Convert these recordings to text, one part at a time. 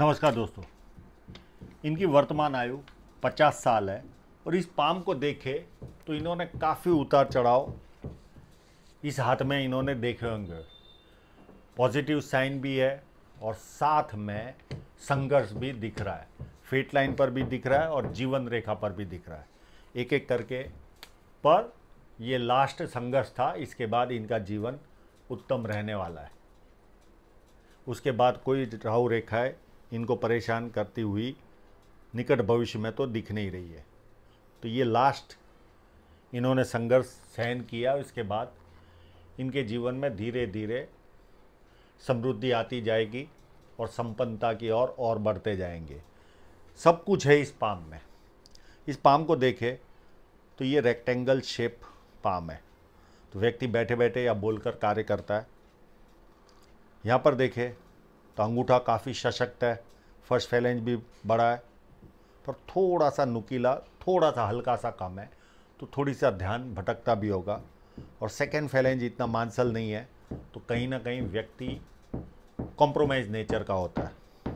नमस्कार दोस्तों इनकी वर्तमान आयु 50 साल है और इस पाम को देखे तो इन्होंने काफ़ी उतार चढ़ाव इस हाथ में इन्होंने देखे होंगे पॉजिटिव साइन भी है और साथ में संघर्ष भी दिख रहा है फेट लाइन पर भी दिख रहा है और जीवन रेखा पर भी दिख रहा है एक एक करके पर ये लास्ट संघर्ष था इसके बाद इनका जीवन उत्तम रहने वाला है उसके बाद कोई राहु रेखाएं इनको परेशान करती हुई निकट भविष्य में तो दिख नहीं रही है तो ये लास्ट इन्होंने संघर्ष सहन किया इसके बाद इनके जीवन में धीरे धीरे समृद्धि आती जाएगी और संपन्नता की ओर और, और बढ़ते जाएंगे सब कुछ है इस पाम में इस पाम को देखें तो ये रेक्टेंगल शेप पाम है तो व्यक्ति बैठे बैठे या बोलकर कार्य करता है यहाँ पर देखें तो अंगूठा काफ़ी सशक्त है फर्स्ट फैलेंज भी बड़ा है पर थोड़ा सा नुकीला थोड़ा सा हल्का सा कम है तो थोड़ी सा ध्यान भटकता भी होगा और सेकेंड फैलेंज इतना मांसल नहीं है तो कहीं ना कहीं व्यक्ति कॉम्प्रोमाइज नेचर का होता है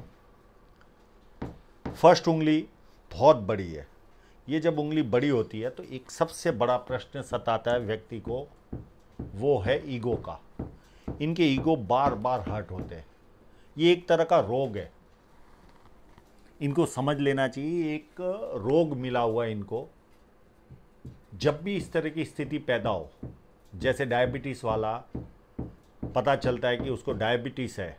फर्स्ट उंगली बहुत बड़ी है ये जब उंगली बड़ी होती है तो एक सबसे बड़ा प्रश्न सताता है व्यक्ति को वो है ईगो का इनके ईगो बार बार हर्ट होते हैं ये एक तरह का रोग है इनको समझ लेना चाहिए एक रोग मिला हुआ है इनको जब भी इस तरह की स्थिति पैदा हो जैसे डायबिटीज़ वाला पता चलता है कि उसको डायबिटीज़ है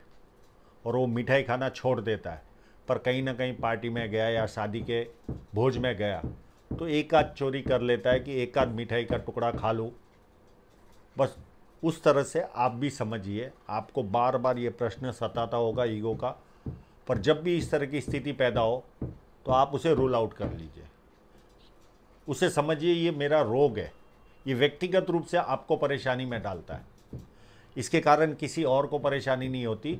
और वो मिठाई खाना छोड़ देता है पर कहीं ना कहीं पार्टी में गया या शादी के भोज में गया तो एक आध चोरी कर लेता है कि एक आध मिठाई का टुकड़ा खा लूँ बस उस तरह से आप भी समझिए आपको बार बार ये प्रश्न सताता होगा ईगो का पर जब भी इस तरह की स्थिति पैदा हो तो आप उसे रूल आउट कर लीजिए उसे समझिए ये मेरा रोग है ये व्यक्तिगत रूप से आपको परेशानी में डालता है इसके कारण किसी और को परेशानी नहीं होती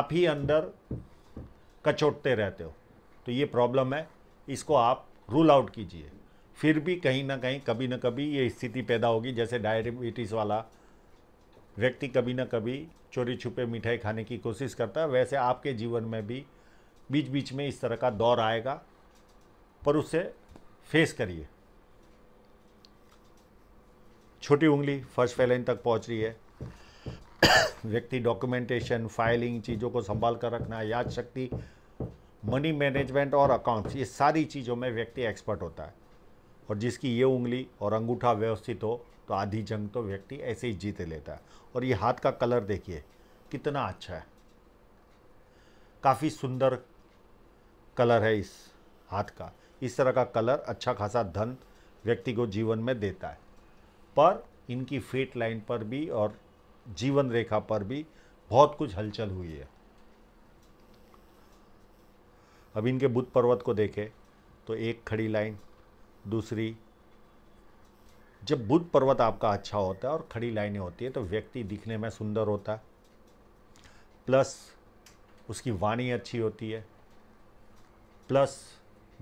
आप ही अंदर कचोटते रहते हो तो ये प्रॉब्लम है इसको आप रूल आउट कीजिए फिर भी कहीं ना कहीं कभी ना कभी ये स्थिति पैदा होगी जैसे डायबिटीज़ वाला व्यक्ति कभी ना कभी चोरी छुपे मिठाई खाने की कोशिश करता है वैसे आपके जीवन में भी बीच बीच में इस तरह का दौर आएगा पर उसे फेस करिए छोटी उंगली फर्स्ट फेलाइन तक पहुंच रही है व्यक्ति डॉक्यूमेंटेशन फाइलिंग चीज़ों को संभाल कर रखना याद शक्ति मनी मैनेजमेंट और अकाउंट्स ये सारी चीज़ों में व्यक्ति एक्सपर्ट होता है और जिसकी ये उंगली और अंगूठा व्यवस्थित हो तो आधी जंग तो व्यक्ति ऐसे ही जीत लेता है और ये हाथ का कलर देखिए कितना अच्छा है काफ़ी सुंदर कलर है इस हाथ का इस तरह का कलर अच्छा खासा धन व्यक्ति को जीवन में देता है पर इनकी फेट लाइन पर भी और जीवन रेखा पर भी बहुत कुछ हलचल हुई है अब इनके बुध पर्वत को देखें तो एक खड़ी लाइन दूसरी जब बुद्ध पर्वत आपका अच्छा होता है और खड़ी लाइनें होती है तो व्यक्ति दिखने में सुंदर होता है प्लस उसकी वाणी अच्छी होती है प्लस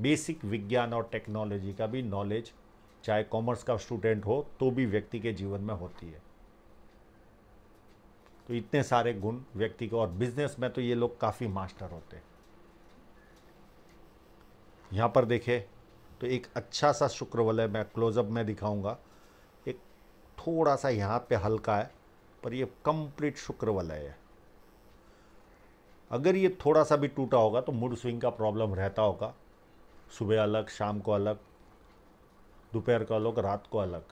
बेसिक विज्ञान और टेक्नोलॉजी का भी नॉलेज चाहे कॉमर्स का स्टूडेंट हो तो भी व्यक्ति के जीवन में होती है तो इतने सारे गुण व्यक्ति को और बिजनेस में तो ये लोग काफ़ी मास्टर होते हैं यहाँ पर देखें तो एक अच्छा सा शुक्र वलय मैं क्लोजअप में दिखाऊंगा एक थोड़ा सा यहाँ पे हल्का है पर ये कंप्लीट शुक्र वलय है अगर ये थोड़ा सा भी टूटा होगा तो मूड स्विंग का प्रॉब्लम रहता होगा सुबह अलग शाम को अलग दोपहर को अलग रात को अलग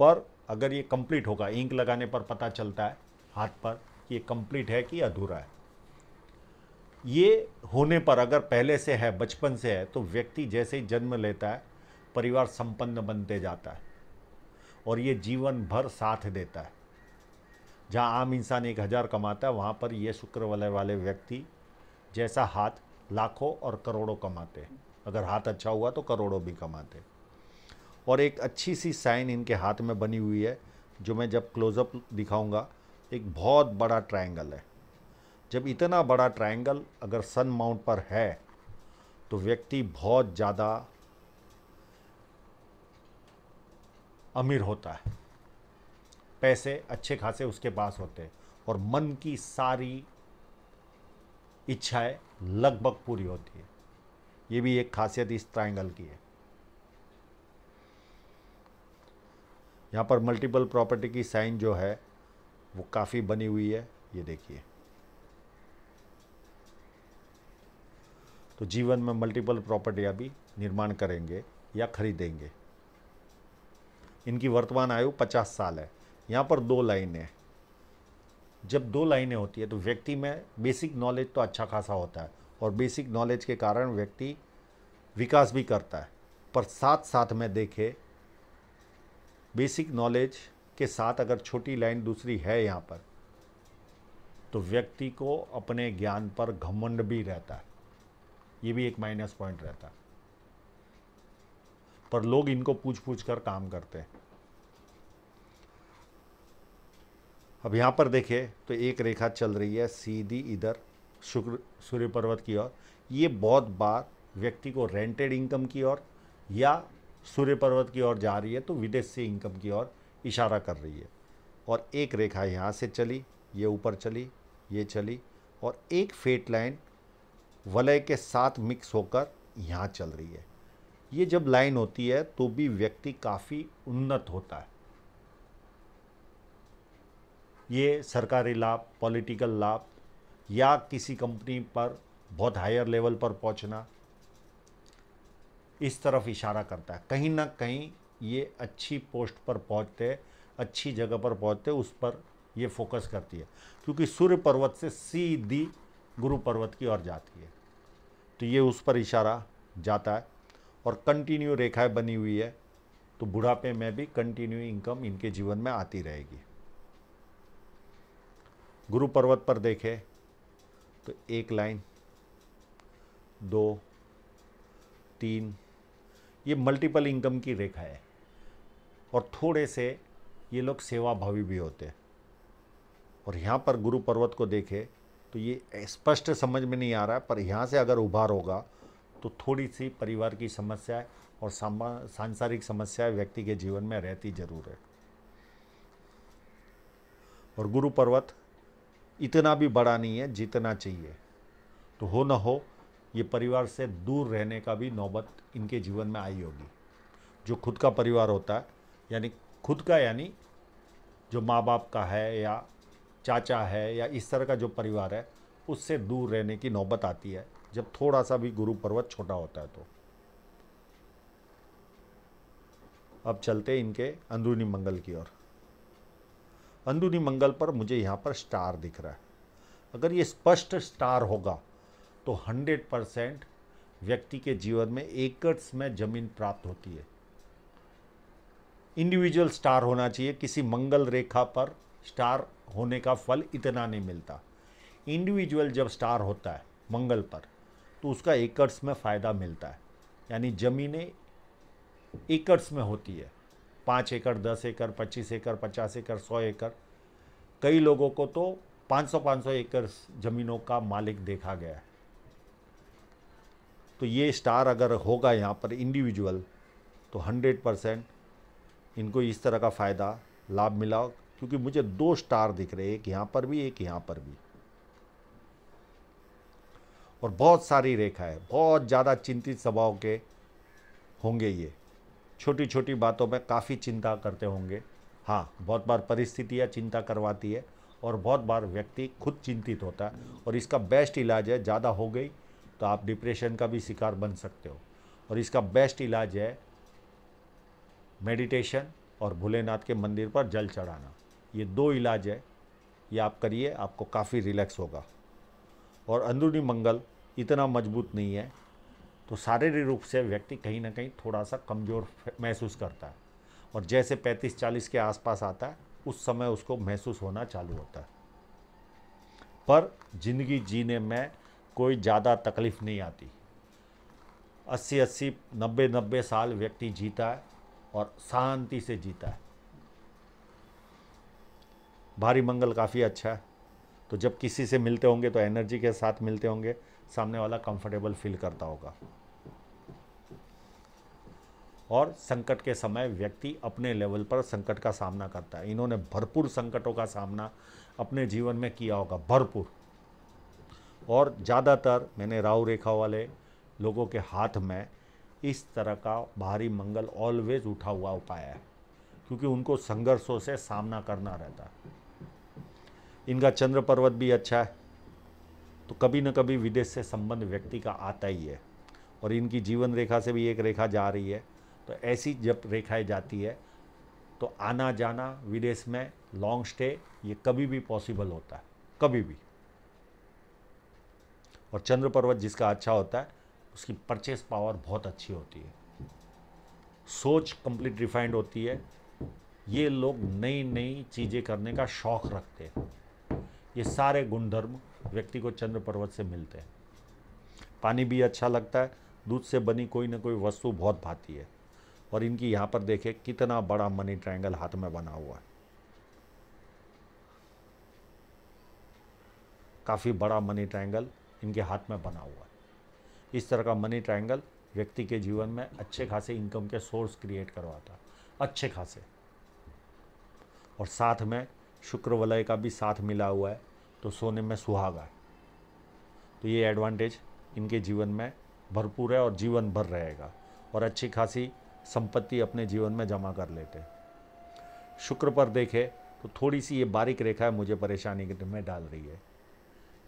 पर अगर ये कंप्लीट होगा इंक लगाने पर पता चलता है हाथ पर कि ये कंप्लीट है कि अधूरा है ये होने पर अगर पहले से है बचपन से है तो व्यक्ति जैसे ही जन्म लेता है परिवार संपन्न बनते जाता है और ये जीवन भर साथ देता है जहाँ आम इंसान एक हज़ार कमाता है वहाँ पर ये शुक्र वाले वाले व्यक्ति जैसा हाथ लाखों और करोड़ों कमाते हैं अगर हाथ अच्छा हुआ तो करोड़ों भी कमाते हैं और एक अच्छी सी साइन इनके हाथ में बनी हुई है जो मैं जब क्लोजअप दिखाऊंगा एक बहुत बड़ा ट्रायंगल है जब इतना बड़ा ट्रायंगल अगर सन माउंट पर है तो व्यक्ति बहुत ज़्यादा अमीर होता है पैसे अच्छे खासे उसके पास होते हैं और मन की सारी इच्छाएं लगभग पूरी होती है ये भी एक खासियत इस ट्रायंगल की है यहाँ पर मल्टीपल प्रॉपर्टी की साइन जो है वो काफ़ी बनी हुई है ये देखिए तो जीवन में मल्टीपल प्रॉपर्टियाँ भी निर्माण करेंगे या खरीदेंगे इनकी वर्तमान आयु पचास साल है यहाँ पर दो लाइनें जब दो लाइनें होती है तो व्यक्ति में बेसिक नॉलेज तो अच्छा खासा होता है और बेसिक नॉलेज के कारण व्यक्ति विकास भी करता है पर साथ साथ में देखे बेसिक नॉलेज के साथ अगर छोटी लाइन दूसरी है यहाँ पर तो व्यक्ति को अपने ज्ञान पर घमंड भी रहता है ये भी एक माइनस पॉइंट रहता पर लोग इनको पूछ पूछ कर काम करते हैं अब यहाँ पर देखें तो एक रेखा चल रही है सीधी इधर शुक्र सूर्य पर्वत की ओर ये बहुत बार व्यक्ति को रेंटेड इनकम की ओर या सूर्य पर्वत की ओर जा रही है तो विदेश से इनकम की ओर इशारा कर रही है और एक रेखा यहाँ से चली ये ऊपर चली ये चली और एक फेट लाइन वलय के साथ मिक्स होकर यहाँ चल रही है ये जब लाइन होती है तो भी व्यक्ति काफ़ी उन्नत होता है ये सरकारी लाभ पॉलिटिकल लाभ या किसी कंपनी पर बहुत हायर लेवल पर पहुंचना इस तरफ इशारा करता है कहीं ना कहीं ये अच्छी पोस्ट पर पहुंचते अच्छी जगह पर पहुंचते उस पर ये फोकस करती है क्योंकि सूर्य पर्वत से सीधी गुरु पर्वत की ओर जाती है तो ये उस पर इशारा जाता है और कंटिन्यू रेखाएं बनी हुई है तो बुढ़ापे में भी कंटिन्यू इनकम इनके जीवन में आती रहेगी गुरु पर्वत पर देखें तो एक लाइन दो तीन ये मल्टीपल इनकम की रेखा है और थोड़े से ये लोग सेवाभावी भी होते हैं और यहाँ पर गुरु पर्वत को देखें तो ये स्पष्ट समझ में नहीं आ रहा है पर यहाँ से अगर उभार होगा तो थोड़ी सी परिवार की समस्याएं और सांसारिक समस्याएं व्यक्ति के जीवन में रहती जरूर है और गुरु पर्वत इतना भी बड़ा नहीं है जितना चाहिए तो हो ना हो ये परिवार से दूर रहने का भी नौबत इनके जीवन में आई होगी जो खुद का परिवार होता है यानी खुद का यानी जो माँ बाप का है या चाचा है या इस तरह का जो परिवार है उससे दूर रहने की नौबत आती है जब थोड़ा सा भी गुरु पर्वत छोटा होता है तो अब चलते इनके अंदरूनी मंगल की ओर अंदरूनी मंगल पर मुझे यहाँ पर स्टार दिख रहा है अगर ये स्पष्ट स्टार होगा तो 100 परसेंट व्यक्ति के जीवन में एकर्स में जमीन प्राप्त होती है इंडिविजुअल स्टार होना चाहिए किसी मंगल रेखा पर स्टार होने का फल इतना नहीं मिलता इंडिविजुअल जब स्टार होता है मंगल पर तो उसका एकर्स में फ़ायदा मिलता है यानी ज़मीनें एकर्स में होती है पाँच एकड़ दस एकड़ पच्चीस एकड़ पचास एकड़ सौ एकड़ कई लोगों को तो पाँच सौ पाँच सौ एकड़ ज़मीनों का मालिक देखा गया है तो ये स्टार अगर होगा यहाँ पर इंडिविजुअल तो हंड्रेड परसेंट इनको इस तरह का फ़ायदा लाभ मिला क्योंकि मुझे दो स्टार दिख रहे एक यहां पर भी एक यहां पर भी और बहुत सारी रेखा है बहुत ज़्यादा चिंतित स्वभाव के होंगे ये छोटी छोटी बातों में काफ़ी चिंता करते होंगे हाँ बहुत बार परिस्थितियाँ चिंता करवाती है और बहुत बार व्यक्ति खुद चिंतित होता है और इसका बेस्ट इलाज है ज़्यादा हो गई तो आप डिप्रेशन का भी शिकार बन सकते हो और इसका बेस्ट इलाज है मेडिटेशन और भोलेनाथ के मंदिर पर जल चढ़ाना ये दो इलाज है ये आप करिए आपको काफ़ी रिलैक्स होगा और अंदरूनी मंगल इतना मजबूत नहीं है तो शारीरिक रूप से व्यक्ति कहीं ना कहीं थोड़ा सा कमज़ोर महसूस करता है और जैसे 35-40 के आसपास आता है उस समय उसको महसूस होना चालू होता है पर ज़िंदगी जीने में कोई ज़्यादा तकलीफ़ नहीं आती अस्सी अस्सी नब्बे नब्बे साल व्यक्ति जीता है और शांति से जीता है भारी मंगल काफ़ी अच्छा है तो जब किसी से मिलते होंगे तो एनर्जी के साथ मिलते होंगे सामने वाला कंफर्टेबल फील करता होगा और संकट के समय व्यक्ति अपने लेवल पर संकट का सामना करता है इन्होंने भरपूर संकटों का सामना अपने जीवन में किया होगा भरपूर और ज़्यादातर मैंने राहु रेखा वाले लोगों के हाथ में इस तरह का भारी मंगल ऑलवेज उठा हुआ उपाय है क्योंकि उनको संघर्षों से सामना करना रहता है इनका चंद्र पर्वत भी अच्छा है तो कभी ना कभी विदेश से संबंध व्यक्ति का आता ही है और इनकी जीवन रेखा से भी एक रेखा जा रही है तो ऐसी जब रेखाएं जाती है तो आना जाना विदेश में लॉन्ग स्टे ये कभी भी पॉसिबल होता है कभी भी और चंद्र पर्वत जिसका अच्छा होता है उसकी परचेस पावर बहुत अच्छी होती है सोच कंप्लीट रिफाइंड होती है ये लोग नई नई चीज़ें करने का शौक़ रखते हैं ये सारे गुणधर्म व्यक्ति को चंद्र पर्वत से मिलते हैं पानी भी अच्छा लगता है दूध से बनी कोई ना कोई वस्तु बहुत भाती है और इनकी यहाँ पर देखे कितना बड़ा मनी ट्रायंगल हाथ में बना हुआ है काफ़ी बड़ा मनी ट्रायंगल इनके हाथ में बना हुआ है इस तरह का मनी ट्रायंगल व्यक्ति के जीवन में अच्छे खासे इनकम के सोर्स क्रिएट करवाता अच्छे खासे और साथ में शुक्र वलय का भी साथ मिला हुआ है तो सोने में सुहागा है तो ये एडवांटेज इनके जीवन में भरपूर है और जीवन भर रहेगा और अच्छी खासी संपत्ति अपने जीवन में जमा कर लेते हैं शुक्र पर देखें तो थोड़ी सी ये बारीक रेखा मुझे परेशानी में डाल रही है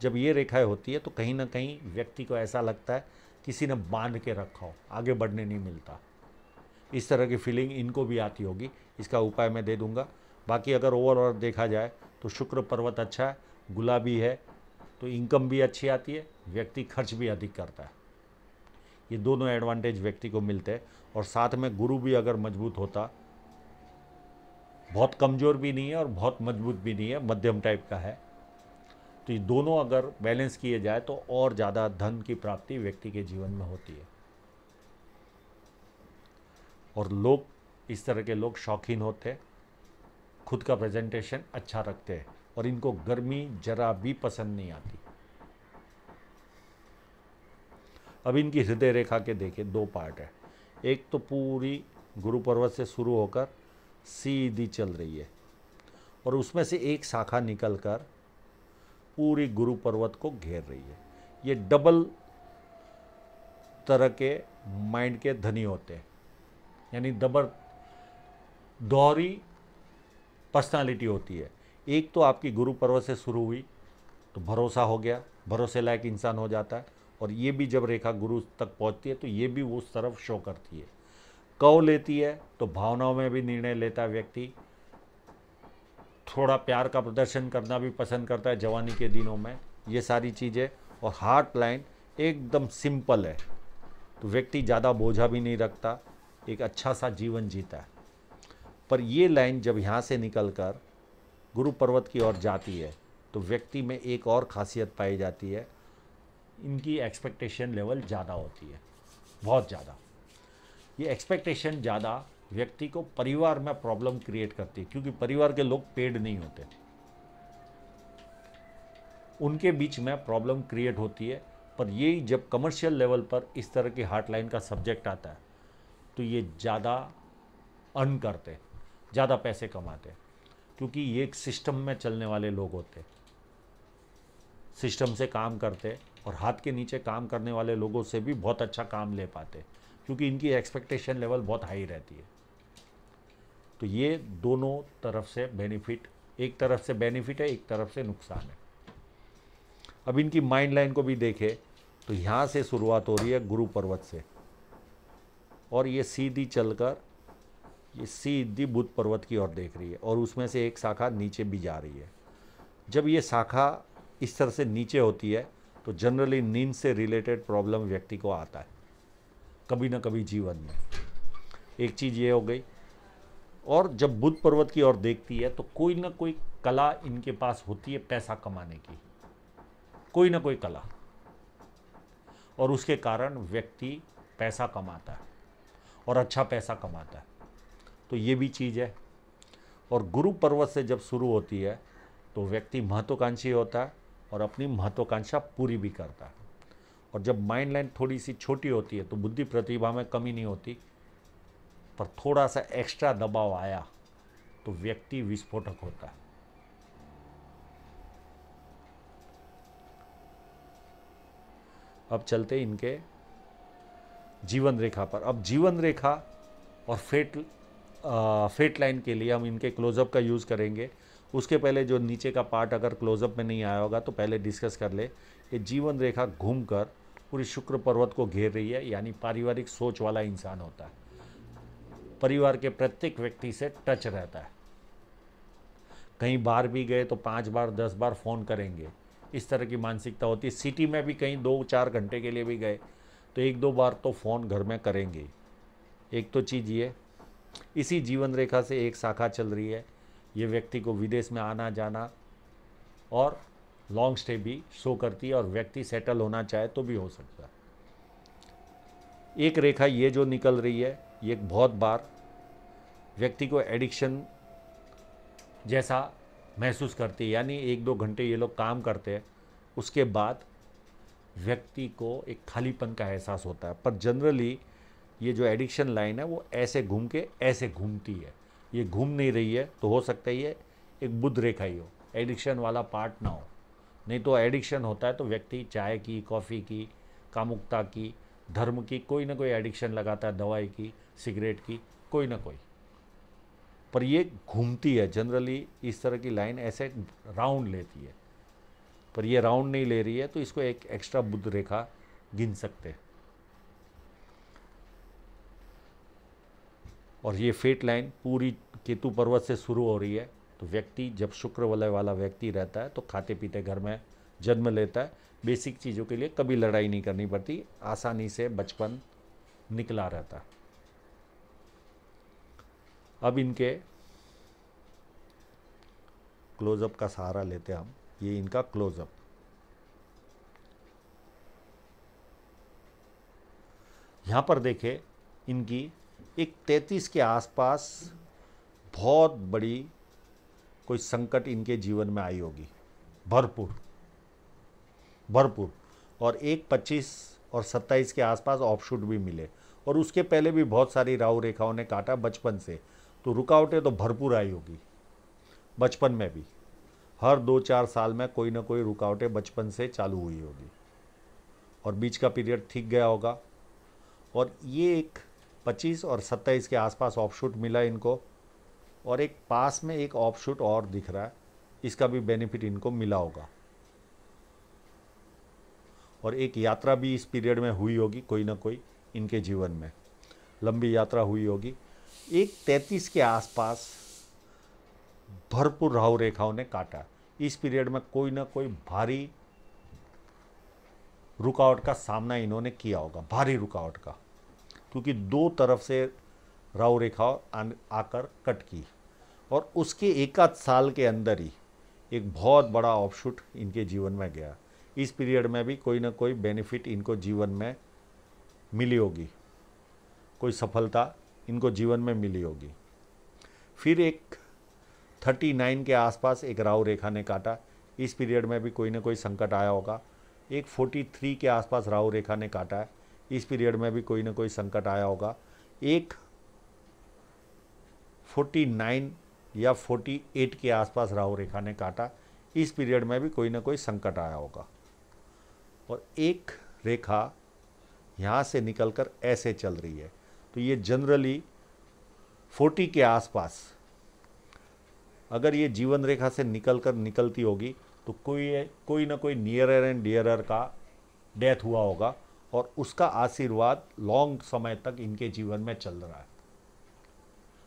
जब ये रेखाएं होती है तो कहीं ना कहीं व्यक्ति को ऐसा लगता है किसी ने बांध के रखा हो आगे बढ़ने नहीं मिलता इस तरह की फीलिंग इनको भी आती होगी इसका उपाय मैं दे दूंगा बाकी अगर ओवरऑल देखा जाए तो शुक्र पर्वत अच्छा है गुलाबी है तो इनकम भी अच्छी आती है व्यक्ति खर्च भी अधिक करता है ये दोनों एडवांटेज व्यक्ति को मिलते हैं और साथ में गुरु भी अगर मजबूत होता बहुत कमज़ोर भी नहीं है और बहुत मजबूत भी नहीं है मध्यम टाइप का है तो ये दोनों अगर बैलेंस किए जाए तो और ज़्यादा धन की प्राप्ति व्यक्ति के जीवन में होती है और लोग इस तरह के लोग शौकीन होते हैं खुद का प्रेजेंटेशन अच्छा रखते हैं और इनको गर्मी जरा भी पसंद नहीं आती अब इनकी हृदय रेखा के देखे दो पार्ट है एक तो पूरी गुरु पर्वत से शुरू होकर सीधी चल रही है और उसमें से एक शाखा निकल कर पूरी गुरु पर्वत को घेर रही है ये डबल तरह के माइंड के धनी होते हैं यानी डबल दोहरी पर्सनालिटी होती है एक तो आपकी गुरु पर्व से शुरू हुई तो भरोसा हो गया भरोसे लायक इंसान हो जाता है और ये भी जब रेखा गुरु तक पहुंचती है तो ये भी उस तरफ शो करती है कौ लेती है तो भावनाओं में भी निर्णय लेता है व्यक्ति थोड़ा प्यार का प्रदर्शन करना भी पसंद करता है जवानी के दिनों में ये सारी चीज़ें और हार्ट लाइन एकदम सिंपल है तो व्यक्ति ज़्यादा बोझा भी नहीं रखता एक अच्छा सा जीवन जीता है पर ये लाइन जब यहाँ से निकल कर गुरु पर्वत की ओर जाती है तो व्यक्ति में एक और खासियत पाई जाती है इनकी एक्सपेक्टेशन लेवल ज़्यादा होती है बहुत ज़्यादा ये एक्सपेक्टेशन ज़्यादा व्यक्ति को परिवार में प्रॉब्लम क्रिएट करती है क्योंकि परिवार के लोग पेड नहीं होते उनके बीच में प्रॉब्लम क्रिएट होती है पर ये जब कमर्शियल लेवल पर इस तरह की हार्ट लाइन का सब्जेक्ट आता है तो ये ज़्यादा अर्न करते ज़्यादा पैसे कमाते क्योंकि ये एक सिस्टम में चलने वाले लोग होते सिस्टम से काम करते और हाथ के नीचे काम करने वाले लोगों से भी बहुत अच्छा काम ले पाते क्योंकि इनकी एक्सपेक्टेशन लेवल बहुत हाई रहती है तो ये दोनों तरफ से बेनिफिट एक तरफ से बेनिफिट है एक तरफ से नुकसान है अब इनकी माइंड लाइन को भी देखें तो यहाँ से शुरुआत हो रही है गुरु पर्वत से और ये सीधी चलकर ये सीधी बुद्ध पर्वत की ओर देख रही है और उसमें से एक शाखा नीचे भी जा रही है जब ये शाखा इस तरह से नीचे होती है तो जनरली नींद से रिलेटेड प्रॉब्लम व्यक्ति को आता है कभी ना कभी जीवन में एक चीज़ ये हो गई और जब बुद्ध पर्वत की ओर देखती है तो कोई ना कोई कला इनके पास होती है पैसा कमाने की कोई ना कोई कला और उसके कारण व्यक्ति पैसा कमाता है और अच्छा पैसा कमाता है तो ये भी चीज़ है और गुरु पर्वत से जब शुरू होती है तो व्यक्ति महत्वाकांक्षी होता है और अपनी महत्वाकांक्षा पूरी भी करता है और जब माइंड लाइन थोड़ी सी छोटी होती है तो बुद्धि प्रतिभा में कमी नहीं होती पर थोड़ा सा एक्स्ट्रा दबाव आया तो व्यक्ति विस्फोटक होता है अब चलते इनके जीवन रेखा पर अब जीवन रेखा और फेट फेट लाइन के लिए हम इनके क्लोजअप का यूज़ करेंगे उसके पहले जो नीचे का पार्ट अगर क्लोजअप में नहीं आया होगा तो पहले डिस्कस कर ले कि जीवन रेखा घूम कर पूरी शुक्र पर्वत को घेर रही है यानी पारिवारिक सोच वाला इंसान होता है परिवार के प्रत्येक व्यक्ति से टच रहता है कहीं बाहर भी गए तो पाँच बार दस बार फ़ोन करेंगे इस तरह की मानसिकता होती है सिटी में भी कहीं दो चार घंटे के लिए भी गए तो एक दो बार तो फ़ोन घर में करेंगे एक तो चीज़ ये इसी जीवन रेखा से एक शाखा चल रही है ये व्यक्ति को विदेश में आना जाना और लॉन्ग स्टे भी शो करती है और व्यक्ति सेटल होना चाहे तो भी हो सकता है एक रेखा ये जो निकल रही है ये बहुत बार व्यक्ति को एडिक्शन जैसा महसूस करती है यानी एक दो घंटे ये लोग काम करते हैं उसके बाद व्यक्ति को एक खालीपन का एहसास होता है पर जनरली ये जो एडिक्शन लाइन है वो ऐसे घूम के ऐसे घूमती है ये घूम नहीं रही है तो हो सकता है ये एक बुद्ध रेखा ही हो एडिक्शन वाला पार्ट ना हो नहीं तो एडिक्शन होता है तो व्यक्ति चाय की कॉफ़ी की कामुकता की धर्म की कोई ना कोई एडिक्शन लगाता है दवाई की सिगरेट की कोई ना कोई पर ये घूमती है जनरली इस तरह की लाइन ऐसे राउंड लेती है पर ये राउंड नहीं ले रही है तो इसको एक एक्स्ट्रा बुद्ध रेखा गिन सकते हैं और ये फेट लाइन पूरी केतु पर्वत से शुरू हो रही है तो व्यक्ति जब शुक्र वलय वाला व्यक्ति रहता है तो खाते पीते घर में जन्म लेता है बेसिक चीज़ों के लिए कभी लड़ाई नहीं करनी पड़ती आसानी से बचपन निकला रहता है अब इनके क्लोजअप का सहारा लेते हैं हम ये इनका क्लोजअप यहाँ पर देखें इनकी एक तैतीस के आसपास बहुत बड़ी कोई संकट इनके जीवन में आई होगी भरपूर भरपूर और एक पच्चीस और सत्ताईस के आसपास ऑफशूट भी मिले और उसके पहले भी बहुत सारी राहु रेखाओं ने काटा बचपन से तो रुकावटें तो भरपूर आई होगी बचपन में भी हर दो चार साल में कोई ना कोई रुकावटें बचपन से चालू हुई होगी और बीच का पीरियड ठीक गया होगा और ये एक पच्चीस और सत्ताईस के आसपास ऑफ शूट मिला इनको और एक पास में एक ऑफ शूट और दिख रहा है इसका भी बेनिफिट इनको मिला होगा और एक यात्रा भी इस पीरियड में हुई होगी कोई ना कोई इनके जीवन में लंबी यात्रा हुई होगी एक तैंतीस के आसपास भरपूर राहु रेखाओं ने काटा इस पीरियड में कोई ना कोई भारी रुकावट का सामना इन्होंने किया होगा भारी रुकावट का क्योंकि दो तरफ से राव रेखा आकर कट की और उसके एकाध साल के अंदर ही एक बहुत बड़ा ऑफशूट इनके जीवन में गया इस पीरियड में भी कोई ना कोई बेनिफिट इनको जीवन में मिली होगी कोई सफलता इनको जीवन में मिली होगी फिर एक 39 के आसपास एक राव रेखा ने काटा इस पीरियड में भी कोई ना कोई संकट आया होगा एक 43 के आसपास राहु रेखा ने काटा है इस पीरियड में भी कोई ना कोई संकट आया होगा एक 49 या 48 के आसपास राहु रेखा ने काटा इस पीरियड में भी कोई ना कोई संकट आया होगा और एक रेखा यहाँ से निकलकर ऐसे चल रही है तो ये जनरली 40 के आसपास अगर ये जीवन रेखा से निकल कर निकलती होगी तो कोई कोई ना कोई नियरर एंड डियरर का डेथ हुआ होगा और उसका आशीर्वाद लॉन्ग समय तक इनके जीवन में चल रहा है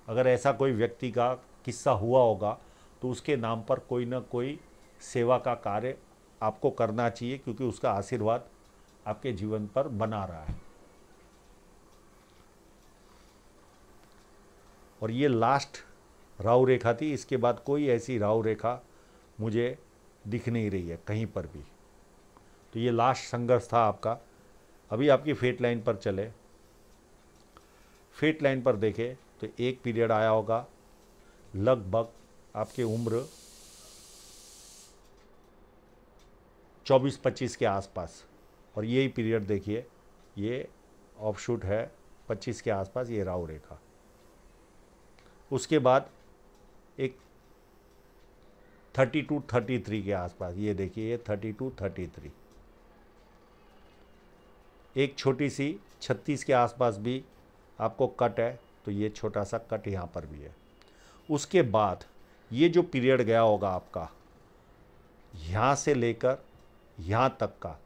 अगर ऐसा कोई व्यक्ति का किस्सा हुआ होगा तो उसके नाम पर कोई ना कोई सेवा का कार्य आपको करना चाहिए क्योंकि उसका आशीर्वाद आपके जीवन पर बना रहा है और ये लास्ट राव रेखा थी इसके बाद कोई ऐसी राव रेखा मुझे दिख नहीं रही है कहीं पर भी तो ये लास्ट संघर्ष था आपका अभी आपकी फेट लाइन पर चले फेट लाइन पर देखें तो एक पीरियड आया होगा लगभग आपकी उम्र 24-25 के आसपास और यही पीरियड देखिए ये ऑफशूट है 25 के आसपास ये राव रेखा उसके बाद एक 32-33 के आसपास ये देखिए ये 32-33 एक छोटी सी छत्तीस के आसपास भी आपको कट है तो ये छोटा सा कट यहाँ पर भी है उसके बाद ये जो पीरियड गया होगा आपका यहाँ से लेकर यहाँ तक का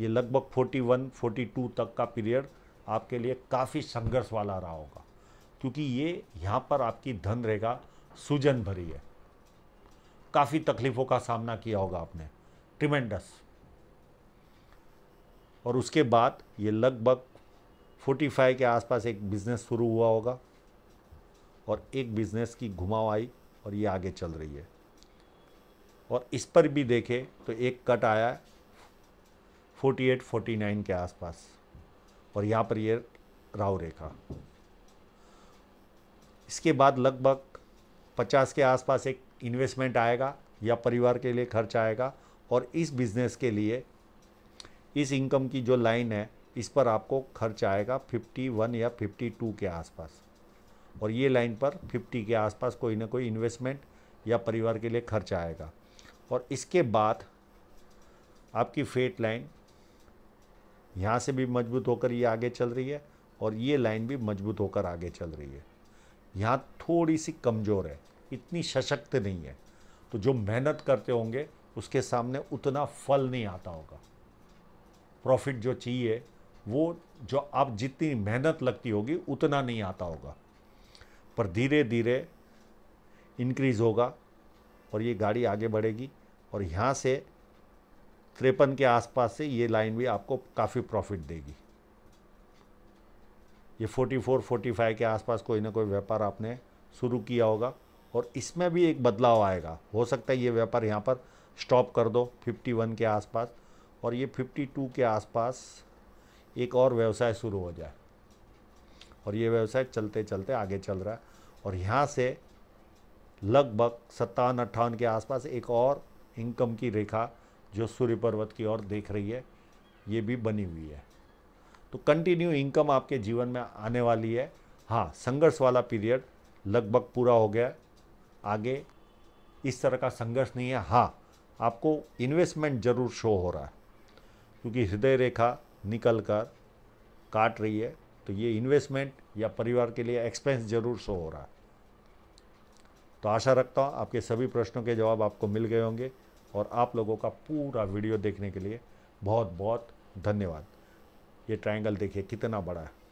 ये लगभग 41, 42 तक का पीरियड आपके लिए काफ़ी संघर्ष वाला रहा होगा क्योंकि ये यहाँ पर आपकी धन रहेगा सूजन भरी है काफ़ी तकलीफ़ों का सामना किया होगा आपने ट्रिमेंडस और उसके बाद ये लगभग 45 के आसपास एक बिज़नेस शुरू हुआ होगा और एक बिज़नेस की घुमाव आई और ये आगे चल रही है और इस पर भी देखें तो एक कट आया है फोर्टी नाइन के आसपास और यहाँ पर ये राव रेखा इसके बाद लगभग 50 के आसपास एक इन्वेस्टमेंट आएगा या परिवार के लिए खर्च आएगा और इस बिज़नेस के लिए इस इनकम की जो लाइन है इस पर आपको खर्च आएगा 51 या 52 के आसपास और ये लाइन पर 50 के आसपास कोई ना कोई इन्वेस्टमेंट या परिवार के लिए खर्च आएगा और इसके बाद आपकी फेट लाइन यहाँ से भी मजबूत होकर ये आगे चल रही है और ये लाइन भी मजबूत होकर आगे चल रही है यहाँ थोड़ी सी कमज़ोर है इतनी सशक्त नहीं है तो जो मेहनत करते होंगे उसके सामने उतना फल नहीं आता होगा प्रॉफिट जो चाहिए वो जो आप जितनी मेहनत लगती होगी उतना नहीं आता होगा पर धीरे धीरे इंक्रीज़ होगा और ये गाड़ी आगे बढ़ेगी और यहाँ से त्रेपन के आसपास से ये लाइन भी आपको काफ़ी प्रॉफिट देगी ये 44, 45 के आसपास कोई ना कोई व्यापार आपने शुरू किया होगा और इसमें भी एक बदलाव आएगा हो सकता है ये व्यापार यहाँ पर स्टॉप कर दो 51 के आसपास और ये 52 के आसपास एक और व्यवसाय शुरू हो जाए और ये व्यवसाय चलते चलते आगे चल रहा है और यहाँ से लगभग सत्तावन अट्ठावन के आसपास एक और इनकम की रेखा जो सूर्य पर्वत की ओर देख रही है ये भी बनी हुई है तो कंटिन्यू इनकम आपके जीवन में आने वाली है हाँ संघर्ष वाला पीरियड लगभग पूरा हो गया आगे इस तरह का संघर्ष नहीं है हाँ आपको इन्वेस्टमेंट जरूर शो हो रहा है क्योंकि हृदय रेखा निकल कर काट रही है तो ये इन्वेस्टमेंट या परिवार के लिए एक्सपेंस जरूर शो हो रहा है तो आशा रखता हूँ आपके सभी प्रश्नों के जवाब आपको मिल गए होंगे और आप लोगों का पूरा वीडियो देखने के लिए बहुत बहुत धन्यवाद ये ट्रायंगल देखिए कितना बड़ा है